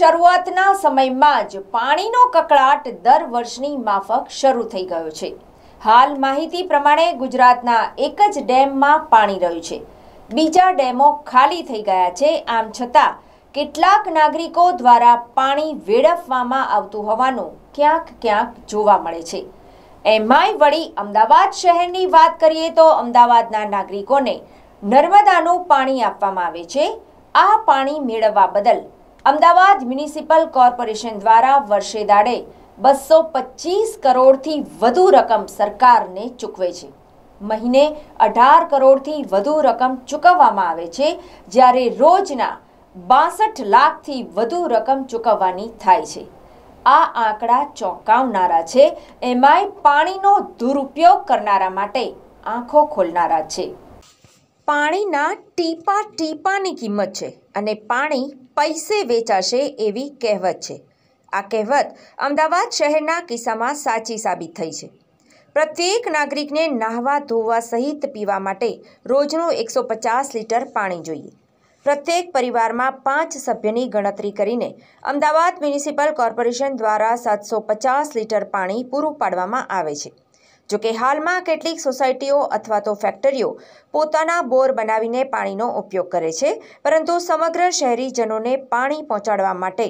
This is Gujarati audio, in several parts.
શરૂઆતના સમયમાં જ પાણીનો કકળાટ દર વર્ષની માફક શરૂ થઈ ગયો છે હાલ માહિતી પ્રમાણે ગુજરાતના એક જ ડેમમાં પાણી રહ્યું છે બીજા ડેમો ખાલી થઈ ગયા છે આમ છતાં કેટલાક નાગરિકો દ્વારા પાણી વેડફવામાં આવતું હોવાનું ક્યાંક ક્યાંક જોવા મળે છે એમાંય વળી અમદાવાદ શહેરની વાત કરીએ તો અમદાવાદના નાગરિકોને નર્મદાનું પાણી આપવામાં આવે છે આ પાણી મેળવવા બદલ અમદાવાદ મ્યુનિસિપલ કોર્પોરેશન દ્વારા વર્ષે દાડે બસો પચીસ કરોડથી વધુ રકમ સરકારને ચૂકવે છે મહિને અઢાર કરોડથી વધુ રકમ ચૂકવવામાં આવે છે જ્યારે રોજના બાસઠ લાખથી વધુ રકમ ચૂકવવાની થાય છે આ આંકડા ચોંકાવનારા છે એમાંય પાણીનો દુરુપયોગ કરનારા માટે આંખો ખોલનારા છે પાણીના ટીપા ટીપાની કિંમત છે અને પાણી પૈસે વેચાશે એવી કહેવત છે આ કહેવત અમદાવાદ શહેરના કિસ્સામાં સાચી સાબિત થઈ છે પ્રત્યેક નાગરિકને નાહવા ધોવા સહિત પીવા માટે રોજનું એકસો પચાસ લીટર પાણી જોઈએ પ્રત્યેક પરિવારમાં પાંચ સભ્યની ગણતરી કરીને અમદાવાદ મ્યુનિસિપલ કોર્પોરેશન દ્વારા સાતસો પચાસ લીટર પાણી પૂરું પાડવામાં આવે છે જોકે હાલમાં કેટલીક સોસાયટીઓ અથવા તો ફેક્ટરીઓ પોતાના બોર બનાવીને પાણીનો ઉપયોગ કરે છે પરંતુ સમગ્ર શહેરીજનોને પાણી પહોંચાડવા માટે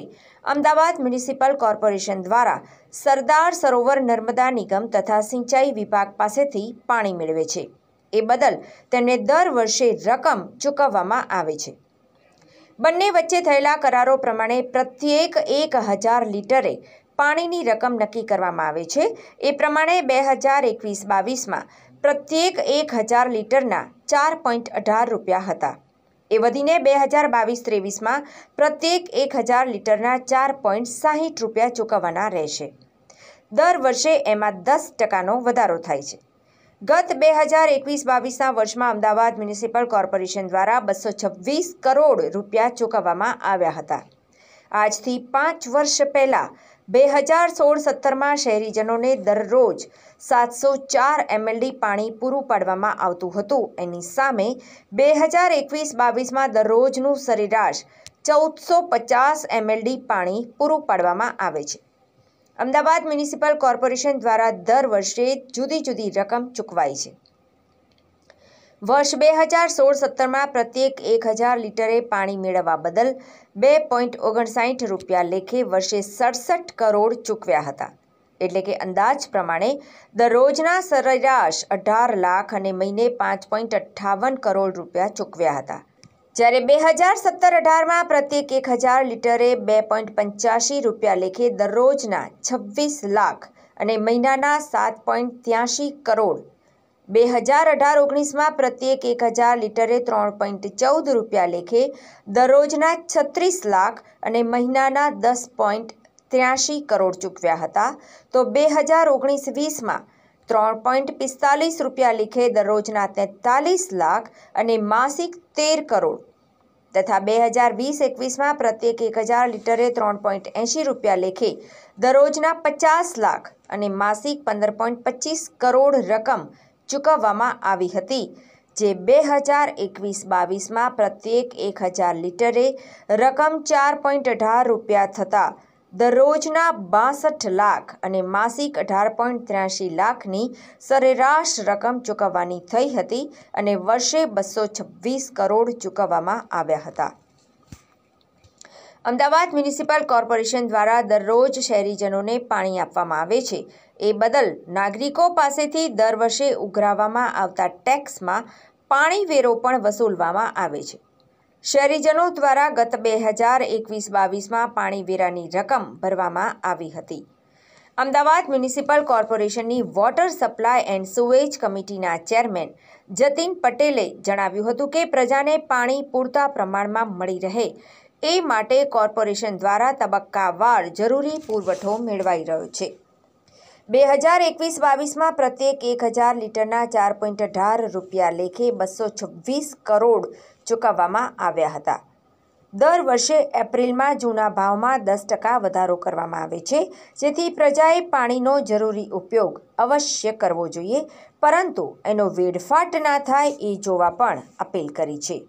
અમદાવાદ મ્યુનિસિપલ કોર્પોરેશન દ્વારા સરદાર સરોવર નર્મદા નિગમ તથા સિંચાઈ વિભાગ પાસેથી પાણી મેળવે છે એ બદલ તેમને દર વર્ષે રકમ ચૂકવવામાં આવે છે બંને વચ્ચે થયેલા કરારો પ્રમાણે પ્રત્યેક એક હજાર લીટરે પાણીની રકમ નક્કી કરવામાં આવે છે એ પ્રમાણે બે હજાર એકવીસ બાવીસમાં પ્રત્યેક એક હજાર લીટરના ચાર પોઈન્ટ અઢાર રૂપિયા હતા એ વધીને બે હજાર બાવીસ ત્રેવીસમાં પ્રત્યેક એક હજાર લીટરના ચાર પોઈન્ટ સાહીઠ રૂપિયા ચૂકવવાના રહેશે દર વર્ષે એમાં દસ ટકાનો વધારો થાય છે ગત બે હજાર એકવીસ બાવીસના વર્ષમાં અમદાવાદ મ્યુનિસિપલ કોર્પોરેશન દ્વારા બસો છવ્વીસ કરોડ રૂપિયા ચૂકવવામાં આવ્યા હતા આજથી પાંચ વર્ષ પહેલાં બે હજાર સોળ સત્તરમાં શહેરીજનોને દરરોજ સાતસો ચાર એમએલડી પાણી પૂરું પાડવામાં આવતું હતું એની સામે બે હજાર એકવીસ બાવીસમાં દરરોજનું સરેરાશ ચૌદસો પચાસ એમએલડી પાણી પૂરું પાડવામાં આવે છે અમદાવાદ મ્યુનિસિપલ કોર્પોરેશન દ્વારા દર વર્ષે જુદી જુદી રકમ ચૂકવાય છે વર્ષ બે હજાર સોળ સત્તરમાં પ્રત્યેક એક હજાર લીટરે પાણી મેળવવા બદલ બે પોઈન્ટ ઓગણસાઠ રૂપિયા લેખે વર્ષે સડસઠ કરોડ ચૂકવ્યા હતા એટલે કે અંદાજ પ્રમાણે દરરોજના સરેરાશ અઢાર લાખ અને મહિને પાંચ પોઈન્ટ અઠ્ઠાવન કરોડ રૂપિયા ચૂકવ્યા હતા જ્યારે બે હજાર સત્તર અઢારમાં પ્રત્યેક એક હજાર લીટરે બે પોઈન્ટ પંચ્યાસી રૂપિયા લેખે દરરોજના છવ્વીસ લાખ અને મહિનાના સાત પોઈન્ટ ત્યાંશી કરોડ બે હજાર અઢાર ઓગણીસમાં પ્રત્યેક એક હજાર લીટરે ત્રણ પોઈન્ટ ચૌદ રૂપિયા લેખે દરરોજના છત્રીસ લાખ અને મહિનાના દસ પોઈન્ટ ત્ર્યાસી કરોડ ચૂકવ્યા હતા તો બે હજાર ઓગણીસ વીસમાં ત્રણ પોઈન્ટ પિસ્તાલીસ રૂપિયા લેખે દરરોજના તેતાલીસ લાખ અને માસિક તેર કરોડ તથા બે હજાર વીસ એકવીસમાં પ્રત્યેક એક હજાર લીટરે ત્રણ પોઈન્ટ એંશી રૂપિયા લેખે દરરોજના પચાસ લાખ અને માસિક પંદર પોઈન્ટ પચીસ કરોડ રકમ ચૂકવવામાં આવી હતી જે બે હજાર એકવીસ બાવીસમાં પ્રત્યેક એક હજાર લીટરે રકમ ચાર પોઈન્ટ અઢાર રૂપિયા થતાં દરરોજના બાસઠ લાખ અને માસિક અઢાર પોઈન્ટ ત્ર્યાસી લાખની સરેરાશ રકમ ચૂકવવાની થઈ હતી અને વર્ષે બસો છવ્વીસ કરોડ ચૂકવવામાં આવ્યા હતા અમદાવાદ મ્યુનિસિપલ કોર્પોરેશન દ્વારા દરરોજ શહેરીજનોને પાણી આપવામાં આવે છે એ બદલ નાગરિકો પાસેથી દર વર્ષે ઉઘરાવવામાં આવતા ટેક્સમાં પાણી વેરો પણ વસૂલવામાં આવે છે શહેરીજનો દ્વારા ગત બે હજાર એકવીસ બાવીસમાં પાણી વેરાની રકમ ભરવામાં આવી હતી અમદાવાદ મ્યુનિસિપલ કોર્પોરેશનની વોટર સપ્લાય એન્ડ સુવેજ કમિટીના ચેરમેન જતીન પટેલે જણાવ્યું હતું કે પ્રજાને પાણી પૂરતા પ્રમાણમાં મળી રહે એ માટે કોર્પોરેશન દ્વારા તબક્કાવાર જરૂરી પુરવઠો મેળવાઈ રહ્યો છે બે હજાર એકવીસ બાવીસમાં પ્રત્યેક એક હજાર લીટરના ચાર પોઈન્ટ અઢાર રૂપિયા લેખે બસો છવ્વીસ કરોડ ચૂકવવામાં આવ્યા હતા દર વર્ષે એપ્રિલમાં જૂના ભાવમાં દસ ટકા વધારો કરવામાં આવે છે જેથી પ્રજાએ પાણીનો જરૂરી ઉપયોગ અવશ્ય કરવો જોઈએ પરંતુ એનો વેડફાટ ના થાય એ જોવા પણ અપીલ કરી છે